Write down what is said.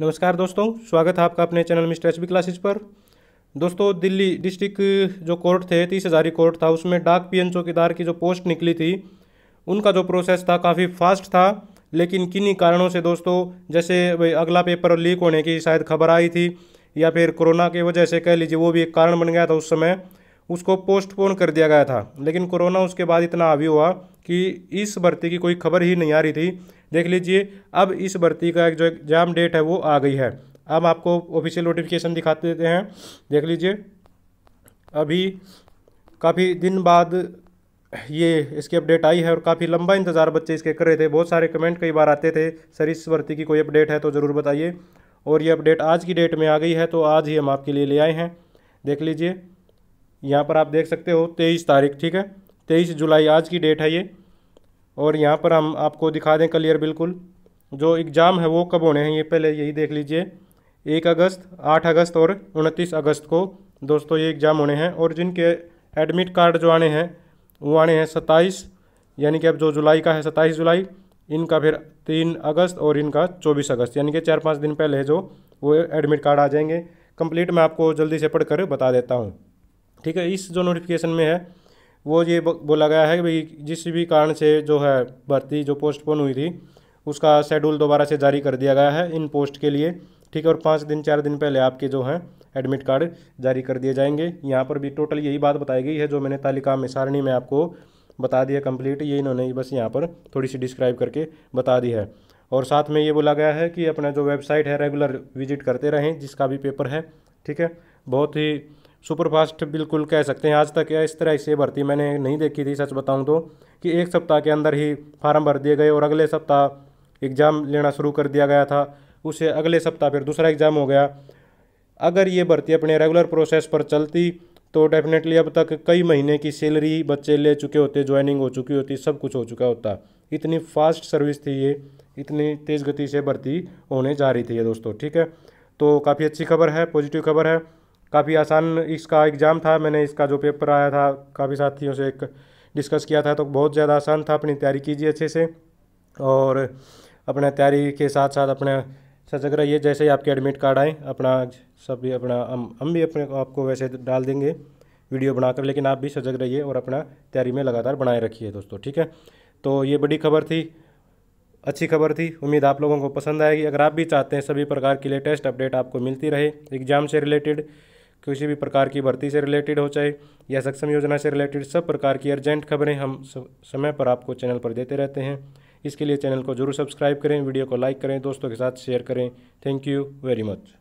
नमस्कार दोस्तों स्वागत है आपका अपने चैनल मिस्टर एच क्लासेज पर दोस्तों दिल्ली डिस्ट्रिक्ट जो कोर्ट थे तीस हज़ारी कोर्ट था उसमें डाक पी एन चौकीदार की जो पोस्ट निकली थी उनका जो प्रोसेस था काफ़ी फास्ट था लेकिन किन्हीं कारणों से दोस्तों जैसे भाई अगला पेपर लीक होने की शायद खबर आई थी या फिर कोरोना की वजह से कह लीजिए वो भी एक कारण बन गया था उस समय उसको पोस्टपोन कर दिया गया था लेकिन कोरोना उसके बाद इतना हावी हुआ कि इस भर्ती की कोई खबर ही नहीं आ रही थी देख लीजिए अब इस भर्ती का जो एग्ज़ाम डेट है वो आ गई है अब आपको ऑफिशियल नोटिफिकेशन दिखाते देते हैं देख लीजिए अभी काफ़ी दिन बाद ये इसकी अपडेट आई है और काफ़ी लंबा इंतज़ार बच्चे इसके कर रहे थे बहुत सारे कमेंट कई बार आते थे सर इस भर्ती की कोई अपडेट है तो ज़रूर बताइए और ये अपडेट आज की डेट में आ गई है तो आज ही हम आपके लिए ले आए हैं देख लीजिए यहाँ पर आप देख सकते हो तेईस तारीख ठीक है तेईस जुलाई आज की डेट है ये और यहाँ पर हम आपको दिखा दें क्लियर बिल्कुल जो एग्ज़ाम है वो कब होने हैं ये पहले यही देख लीजिए एक अगस्त आठ अगस्त और उनतीस अगस्त को दोस्तों ये एग्ज़ाम होने हैं और जिनके एडमिट कार्ड जो आने हैं वो आने हैं सत्ताईस यानी कि अब जो जुलाई का है सत्ताईस जुलाई इनका फिर तीन अगस्त और इनका चौबीस अगस्त यानी कि चार पाँच दिन पहले जो वो एडमिट कार्ड आ जाएंगे कंप्लीट मैं आपको जल्दी से पढ़कर बता देता हूँ ठीक है इस जो नोटिफिकेशन में है वो ये बोला गया है कि भाई जिस भी कारण से जो है भर्ती जो पोस्टपोन हुई थी उसका शेड्यूल दोबारा से जारी कर दिया गया है इन पोस्ट के लिए ठीक है और पाँच दिन चार दिन पहले आपके जो हैं एडमिट कार्ड जारी कर दिए जाएंगे यहाँ पर भी टोटल यही बात बताई गई है जो मैंने तालिका में सारणी में आपको बता दिया कंप्लीट ये इन्होंने बस यहाँ पर थोड़ी सी डिस्क्राइब करके बता दी है और साथ में ये बोला गया है कि अपना जो वेबसाइट है रेगुलर विजिट करते रहें जिसका भी पेपर है ठीक है बहुत ही सुपरफास्ट बिल्कुल कह सकते हैं आज तक या इस तरह से भर्ती मैंने नहीं देखी थी सच बताऊँ तो कि एक सप्ताह के अंदर ही फार्म भर दिए गए और अगले सप्ताह एग्ज़ाम लेना शुरू कर दिया गया था उसे अगले सप्ताह फिर दूसरा एग्ज़ाम हो गया अगर ये भर्ती अपने रेगुलर प्रोसेस पर चलती तो डेफिनेटली अब तक कई महीने की सैलरी बच्चे ले चुके होते ज्वाइनिंग हो चुकी होती सब कुछ हो चुका होता इतनी फास्ट सर्विस थी ये इतनी तेज़ गति से भर्ती होने जा रही थी ये दोस्तों ठीक है तो काफ़ी अच्छी खबर है पॉजिटिव खबर है काफ़ी आसान इसका एग्ज़ाम था मैंने इसका जो पेपर आया था काफ़ी साथियों से एक डिस्कस किया था तो बहुत ज़्यादा आसान था अपनी तैयारी कीजिए अच्छे से और अपने तैयारी के साथ साथ अपना सजग रहिए जैसे ही आपके एडमिट कार्ड आए अपना सब भी अपना हम हम भी अपने आपको वैसे डाल देंगे वीडियो बनाकर लेकिन आप भी सजग रहिए और अपना तैयारी में लगातार बनाए रखिए दोस्तों ठीक है तो ये बड़ी खबर थी अच्छी खबर थी उम्मीद आप लोगों को पसंद आएगी अगर आप भी चाहते हैं सभी प्रकार के लेटेस्ट अपडेट आपको मिलती रहे एग्ज़ाम से रिलेटेड किसी भी प्रकार की भर्ती से रिलेटेड हो चाहे या सक्षम योजना से रिलेटेड सब प्रकार की अर्जेंट खबरें हम समय पर आपको चैनल पर देते रहते हैं इसके लिए चैनल को जरूर सब्सक्राइब करें वीडियो को लाइक करें दोस्तों के साथ शेयर करें थैंक यू वेरी मच